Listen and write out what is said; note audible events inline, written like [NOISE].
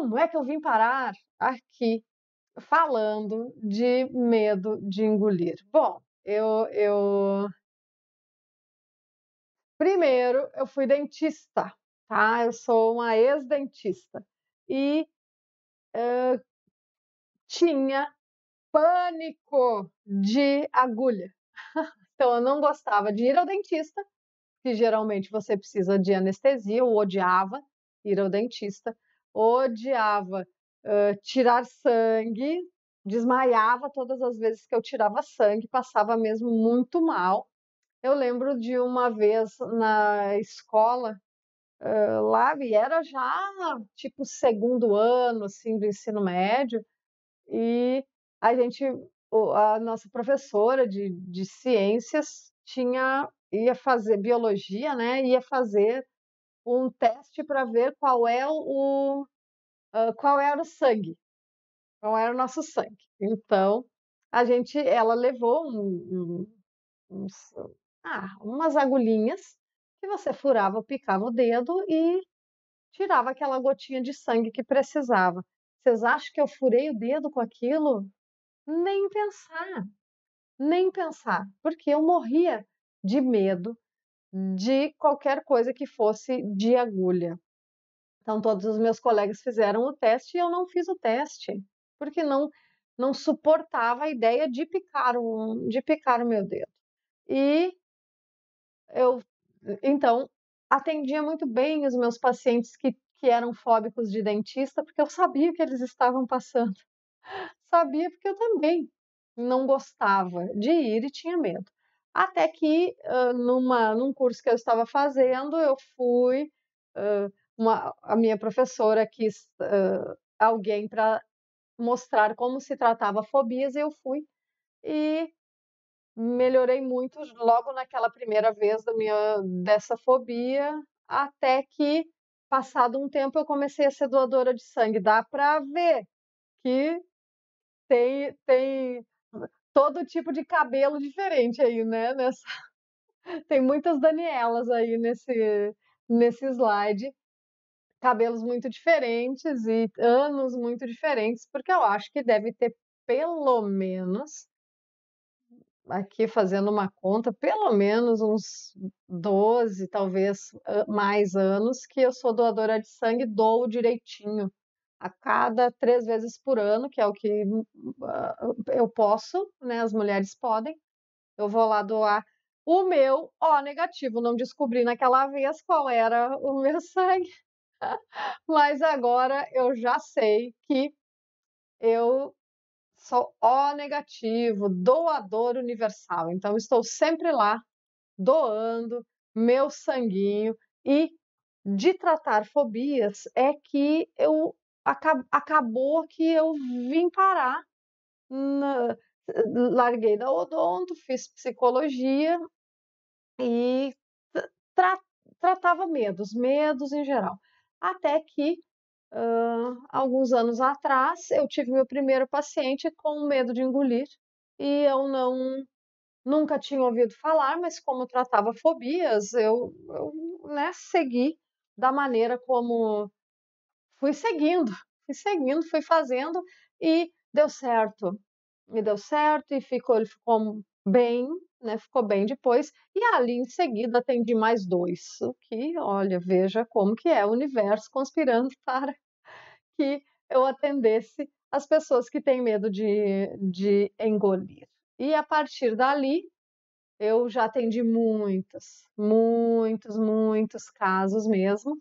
como é que eu vim parar aqui falando de medo de engolir? Bom, eu, eu... Primeiro, eu fui dentista, tá? Eu sou uma ex-dentista e tinha pânico de agulha. [LAUGHS] então, eu não gostava de ir ao dentista, que geralmente você precisa de anestesia, eu odiava ir ao dentista odiava uh, tirar sangue, desmaiava todas as vezes que eu tirava sangue, passava mesmo muito mal. Eu lembro de uma vez na escola, uh, lá, e era já tipo segundo ano assim, do ensino médio, e a gente, a nossa professora de, de ciências tinha ia fazer biologia, né? Ia fazer um teste para ver qual é o uh, qual era o sangue, qual era o nosso sangue. Então a gente, ela levou um, um, ah, umas agulhinhas que você furava, picava o dedo e tirava aquela gotinha de sangue que precisava. Vocês acham que eu furei o dedo com aquilo? Nem pensar, nem pensar, porque eu morria de medo de qualquer coisa que fosse de agulha. Então todos os meus colegas fizeram o teste e eu não fiz o teste, porque não não suportava a ideia de picar o de picar o meu dedo. E eu então atendia muito bem os meus pacientes que que eram fóbicos de dentista, porque eu sabia que eles estavam passando. [LAUGHS] Sabia porque eu também não gostava de ir e tinha medo. Até que, uh, numa, num curso que eu estava fazendo, eu fui. Uh, uma, a minha professora quis uh, alguém para mostrar como se tratava fobias e eu fui. E melhorei muito logo naquela primeira vez da minha, dessa fobia, até que, passado um tempo, eu comecei a ser doadora de sangue. Dá para ver que tem, tem todo tipo de cabelo diferente aí, né? Nessa... [LAUGHS] Tem muitas Danielas aí nesse, nesse slide. Cabelos muito diferentes e anos muito diferentes, porque eu acho que deve ter pelo menos, aqui fazendo uma conta, pelo menos uns 12, talvez mais anos, que eu sou doadora de sangue, dou direitinho a cada três vezes por ano, que é o que hum, hum, ah, eu posso, né? As mulheres podem. Eu vou lá doar o meu O negativo. Não descobri naquela vez qual era o [LAUGHS] meu sangue, mas agora eu já sei que eu sou O negativo, doador universal. Então estou sempre lá doando meu sanguinho e de tratar fobias é que eu acabou que eu vim parar na, larguei da odonto, fiz psicologia e tra tratava medos, medos em geral. Até que, uh, alguns anos atrás, eu tive meu primeiro paciente com medo de engolir e eu não nunca tinha ouvido falar, mas como tratava fobias, eu, eu né, segui da maneira como fui seguindo, fui seguindo, fui fazendo e deu certo e deu certo e ficou, ele ficou bem, né? Ficou bem depois e ali em seguida atendi mais dois, o que, olha, veja como que é o universo conspirando [LAUGHS] para que eu atendesse as pessoas que têm medo de, de engolir. E a partir dali, eu já atendi muitos, muitos, muitos casos mesmo